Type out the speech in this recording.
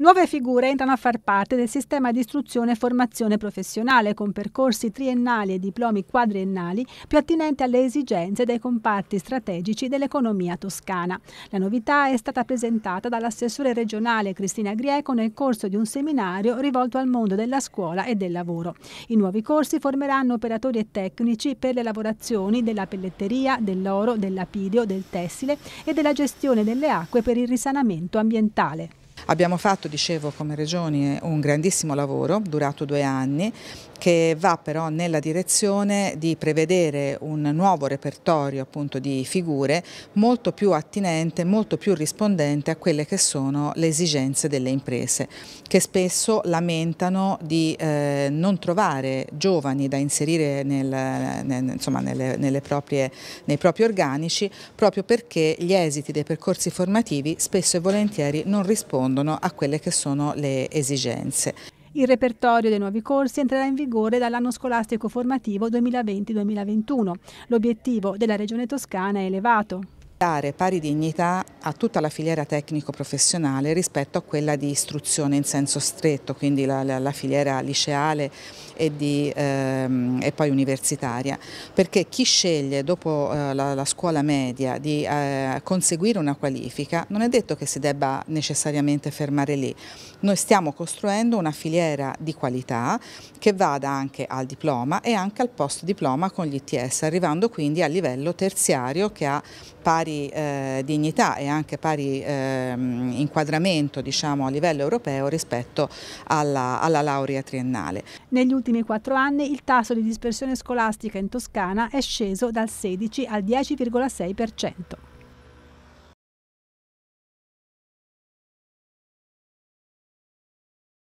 Nuove figure entrano a far parte del sistema di istruzione e formazione professionale con percorsi triennali e diplomi quadriennali più attinenti alle esigenze dei comparti strategici dell'economia toscana. La novità è stata presentata dall'assessore regionale Cristina Grieco nel corso di un seminario rivolto al mondo della scuola e del lavoro. I nuovi corsi formeranno operatori e tecnici per le lavorazioni della pelletteria, dell'oro, del dell'apidio, del tessile e della gestione delle acque per il risanamento ambientale. Abbiamo fatto, dicevo, come regioni un grandissimo lavoro durato due anni che va però nella direzione di prevedere un nuovo repertorio appunto di figure molto più attinente, molto più rispondente a quelle che sono le esigenze delle imprese che spesso lamentano di eh, non trovare giovani da inserire nel, nel, insomma, nelle, nelle proprie, nei propri organici proprio perché gli esiti dei percorsi formativi spesso e volentieri non rispondono a quelle che sono le esigenze. Il repertorio dei nuovi corsi entrerà in vigore dall'anno scolastico formativo 2020-2021. L'obiettivo della Regione Toscana è elevato dare pari dignità a tutta la filiera tecnico-professionale rispetto a quella di istruzione in senso stretto, quindi la, la, la filiera liceale e, di, ehm, e, poi universitaria, perché chi sceglie dopo eh, la, la, scuola media di eh, conseguire una qualifica non è detto che si debba necessariamente fermare lì. Noi stiamo costruendo una filiera di qualità che vada anche al diploma e anche al post diploma con gli ITS, arrivando quindi al livello terziario che ha pari pari eh, dignità e anche pari eh, inquadramento diciamo, a livello europeo rispetto alla, alla laurea triennale. Negli ultimi quattro anni il tasso di dispersione scolastica in Toscana è sceso dal 16 al 10,6%.